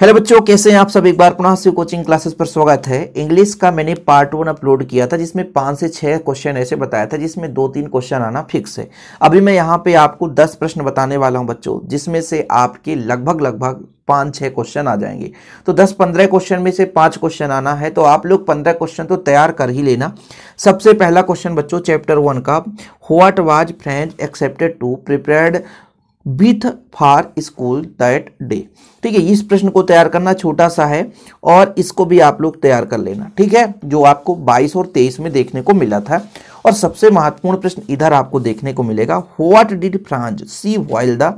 hello बच्चों कैसे हैं आप सब एक बार पुनः से कोचिंग क्लासेस पर स्वागत है इंग्लिश का मैंने पार्ट वन अपलोड किया था जिसमें पाँच से छः क्वेश्चन ऐसे बताया था जिसमें दो तीन क्वेश्चन आना फिक्स है अभी मैं यहाँ पे आपको दस प्रश्न बताने वाला हूँ बच्चों जिसमें से आपके लगभग लगभग पाँच छः क्वेश्चन आ जाएंगे तो दस पंद्रह क्वेश्चन में से पाँच क्वेश्चन आना है तो आप लोग पंद्रह क्वेश्चन तो तैयार कर ही लेना सबसे पहला क्वेश्चन बच्चों चैप्टर वन का what was French accepted to prepared with for school that day ठीक है इस प्रश्न को तैयार करना छोटा सा है और इसको भी आप लोग तैयार कर लेना ठीक है जो आपको 22 और 23 में देखने को मिला था और सबसे महत्वपूर्ण प्रश्न इधर आपको देखने को मिलेगा what did Franz see while the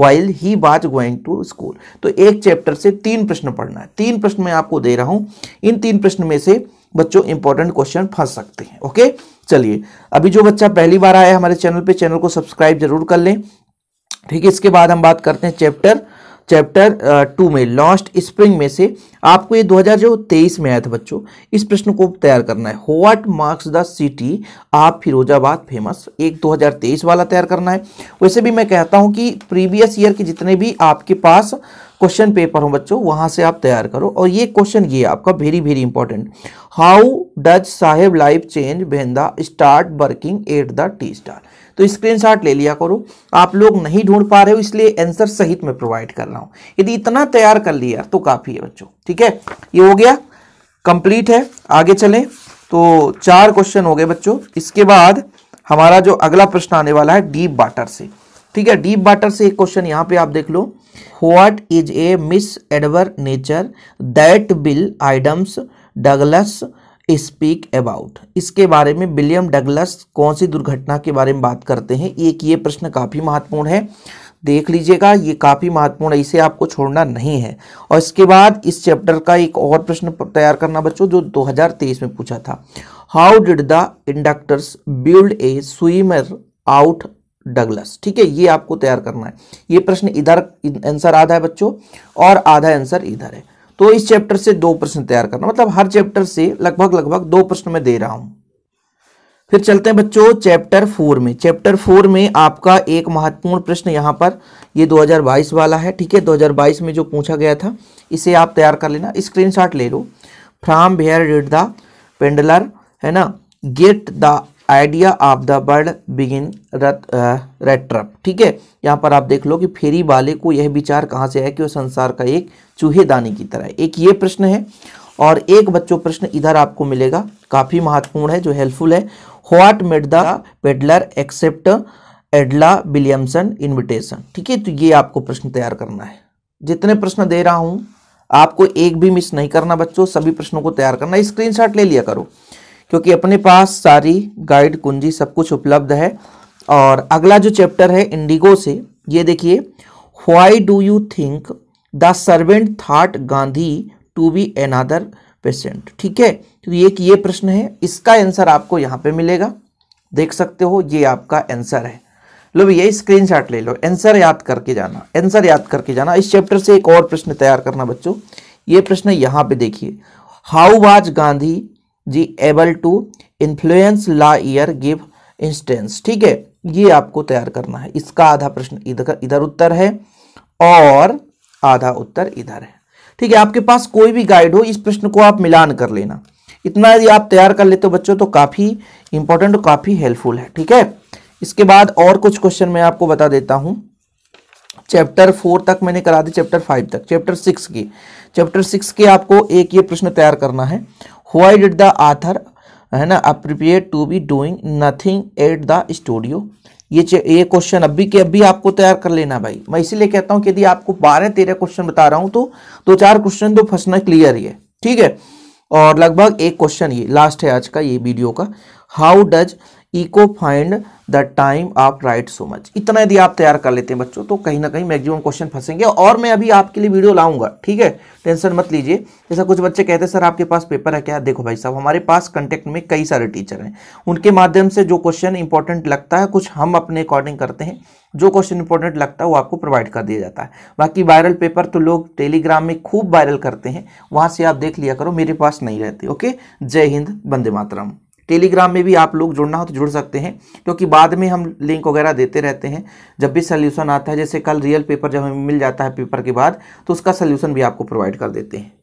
while he was going to school तो एक चैप्टर से तीन प्रश्न पढ़ना है तीन प्रश्न मैं आपको दे रहा हूँ इन तीन प्रश्न में से बच्चों इंपॉर्टेंट क्वेश्चन फंस सकते हैं ओके चलिए अभी जो बच्चा पहली बार आया हमारे चैनल पे चैनल को सब्सक्राइब जरूर कर लें ठीक है इसके बाद हम बात करते हैं चैप्टर चैप्टर टू में लॉस्ट स्प्रिंग में से आपको ये 2023 में आया था बच्चों इस प्रश्न को तैयार करना है व्हाट मार्क्स द सिटी आप फिरोजाबाद फेमस एक 2023 वाला तैयार करना है वैसे भी मैं कहता हूँ कि प्रीवियस ईयर के जितने भी आपके पास क्वेश्चन पेपर हो बच्चों वहाँ से आप तैयार करो और ये क्वेश्चन ये आपका very very important how does Saheb life change when start working at the tea stall तो स्क्रीनशॉट ले लिया करो आप लोग नहीं ढूंढ पा रहे हो इसलिए आंसर सहित में प्रोवाइड कर रहा हूं यदि इतना तैयार कर लिया तो काफ़ी है बच्चों ठीक है ये हो गया कंप्लीट है आगे चलें तो चार क्वेश्चन हो गए बच्चों इसके बाद हमारा जो अगला प्रश्न आने वाला है डीप बाटर से ठीक है डीप बाटर से एक क्वेश्चन यहां पे आप देख लो what is a misadventure that बिल आइडम्स डगलस स्पीक अबाउट इसके बारे में विलियम डगलस कौन सी दुर्घटना के बारे में बात करते हैं एक ये प्रश्न काफ़ी महत्वपूर्ण है देख लीजिएगा ये काफ़ी महत्वपूर्ण है इसे आपको छोड़ना नहीं है और इसके बाद इस चैप्टर का एक और प्रश्न तैयार करना बच्चों जो 2023 में पूछा था how did the instructors build a swimmer out Douglas ठीक है ये आपको तैयार करना है ये प्रश्न इधर आंसर आधा है बच्चों और आधा आंसर इधर है तो इस चैप्टर से दो प्रश्न तैयार करना मतलब हर चैप्टर से लगभग लगभग दो प्रश्न में दे रहा हूं फिर चलते हैं बच्चों चैप्टर फोर में चैप्टर फोर में आपका एक महत्वपूर्ण प्रश्न यहाँ पर ये 2022 वाला है ठीक है 2022 में जो पूछा गया था इसे आप तैयार कर लेना स्क्रीनशॉट ले लो फ्राम भेयर डिड द पेंडलर है ना get the idea of the bird begin रेट्रप ठीक है यहाँ पर आप देख लो कि फेरी वाले को यह विचार कहाँ से है कि वो संसार का एक चूहे चूहेदानी की तरह एक ये प्रश्न है और एक बच्चों प्रश्न इधर आपको मिलेगा काफ़ी महत्वपूर्ण है जो हेल्पफुल है what made the peddler accept Edla Williamson invitation ठीक है तो ये आपको प्रश्न तैयार करना है जितने प्रश्न दे रहा हूं आपको एक भी मिस नहीं करना बच्चों सभी प्रश्नों को तैयार करना स्क्रीनशॉट ले लिया करो क्योंकि अपने पास सारी गाइड कुंजी सब कुछ उपलब्ध है और अगला जो चैप्टर है इंडिगो से ये देखिए why do you think the servant thought Gandhi to be another patient ठीक है तो ये ये प्रश्न है इसका आंसर आपको यहाँ पे मिलेगा देख सकते हो ये आपका आंसर है लो भैया स्क्रीनशॉट ले लो आंसर याद करके जाना आंसर याद करके जाना इस चैप्टर से एक और प्रश्न तैयार करना बच्चों ये प्रश्न यहाँ पे देखिए how was Gandhi ji able to influence lawyers give instance ठीक है ये आपको तैयार करना है इसका आधा प्रश्न इधर इधर उत्तर है और आधा उत्तर इधर है ठीक है आपके पास कोई भी गाइड हो इस प्रश्न को आप मिलान कर लेना इतना यदि आप तैयार कर लेते हो बच्चों तो काफ़ी इंपॉर्टेंट और काफ़ी हेल्पफुल है ठीक है इसके बाद और कुछ क्वेश्चन मैं आपको बता देता हूँ चैप्टर फोर तक मैंने करा दी चैप्टर फाइव तक चैप्टर सिक्स की चैप्टर सिक्स के आपको एक ये प्रश्न तैयार करना है वाई डिड द आथर है ना appear to be doing nothing at the studio ये ये क्वेश्चन अभी के अभी आपको तैयार कर लेना भाई मैं इसीलिए कहता हूँ कि यदि आपको बारह तेरह क्वेश्चन बता रहा हूँ तो दो चार क्वेश्चन तो फंसना क्लियर ही है ठीक है और लगभग एक क्वेश्चन ये लास्ट है आज का ये वीडियो का how does Eco find the time आप राइट सो मच इतना यदि आप तैयार कर लेते हैं बच्चों तो कहीं ना कहीं मैक्सिमम क्वेश्चन फंसेंगे और मैं अभी आपके लिए वीडियो लाऊंगा ठीक है टेंशन मत लीजिए जैसा कुछ बच्चे कहते हैं सर आपके पास पेपर है क्या देखो भाई साहब हमारे पास कंटेक्ट में कई सारे टीचर हैं उनके माध्यम से जो क्वेश्चन इंपॉर्टेंट लगता है कुछ हम अपने अकॉर्डिंग करते हैं जो क्वेश्चन इंपॉर्टेंट लगता है वो आपको प्रोवाइड कर दिया जाता है बाकी वायरल पेपर तो लोग टेलीग्राम में खूब वायरल करते हैं वहाँ से आप देख लिया करो मेरे पास नहीं रहते ओके जय हिंद वंदे मातरम टेलीग्राम में भी आप लोग जुड़ना हो तो जुड़ सकते हैं क्योंकि बाद में हम लिंक वगैरह देते रहते हैं जब भी सल्यूशन आता है जैसे कल रियल पेपर जब हमें मिल जाता है पेपर के बाद तो उसका सल्यूशन भी आपको प्रोवाइड कर देते हैं